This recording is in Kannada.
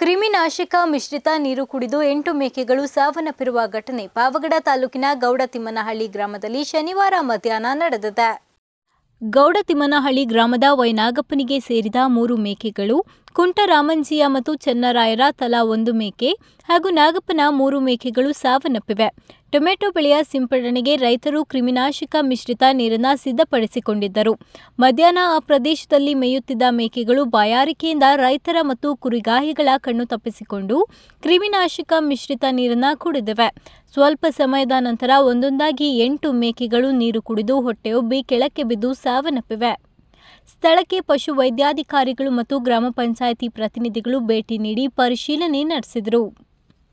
ಕ್ರಿಮಿನಾಶಕ ಮಿಶ್ರಿತ ನೀರು ಕುಡಿದು ಎಂಟು ಮೇಕೆಗಳು ಸಾವನ್ನಪ್ಪಿರುವ ಘಟನೆ ಪಾವಗಡ ತಾಲೂಕಿನ ಗೌಡತಿಮ್ಮನಹಳ್ಳಿ ಗ್ರಾಮದಲ್ಲಿ ಶನಿವಾರ ಮಧ್ಯಾಹ್ನ ನಡೆದಿದೆ ಗೌಡತಿಮ್ಮನಹಳ್ಳಿ ಗ್ರಾಮದ ವೈನಾಗಪ್ಪನಿಗೆ ಸೇರಿದ ಮೂರು ಮೇಕೆಗಳು ಕುಂಟರಾಮಂಜಿಯ ಮತ್ತು ಚೆನ್ನರಾಯರ ತಲಾ ಒಂದು ಮೇಕೆ ಹಾಗೂ ನಾಗಪ್ಪನ ಮೂರು ಮೇಕೆಗಳು ಸಾವನ್ನಪ್ಪಿವೆ ಟೊಮೆಟೊ ಬೆಳೆಯ ಸಿಂಪಡಣೆಗೆ ರೈತರು ಕ್ರಿಮಿನಾಶಕ ಮಿಶ್ರಿತ ನೀರನ್ನು ಸಿದ್ಧಪಡಿಸಿಕೊಂಡಿದ್ದರು ಮಧ್ಯಾಹ್ನ ಆ ಪ್ರದೇಶದಲ್ಲಿ ಮೇಯುತ್ತಿದ್ದ ಮೇಕೆಗಳು ಬಾಯಾರಿಕೆಯಿಂದ ರೈತರ ಮತ್ತು ಕುರಿಗಾಹಿಗಳ ಕಣ್ಣು ತಪ್ಪಿಸಿಕೊಂಡು ಕ್ರಿಮಿನಾಶಕ ಮಿಶ್ರಿತ ನೀರನ್ನು ಕುಡಿದಿವೆ ಸ್ವಲ್ಪ ಸಮಯದ ನಂತರ ಒಂದೊಂದಾಗಿ ಎಂಟು ಮೇಕೆಗಳು ನೀರು ಕುಡಿದು ಹೊಟ್ಟೆಯೊಬ್ಬಿ ಕೆಳಕ್ಕೆ ಬಿದ್ದು ಸಾವನ್ನಪ್ಪಿವೆ ಸ್ಥಳಕ್ಕೆ ಪಶು ವೈದ್ಯಾಧಿಕಾರಿಗಳು ಮತ್ತು ಗ್ರಾಮ ಪಂಚಾಯಿತಿ ಪ್ರತಿನಿಧಿಗಳು ಭೇಟಿ ನೀಡಿ ಪರಿಶೀಲನೆ ನಡೆಸಿದರು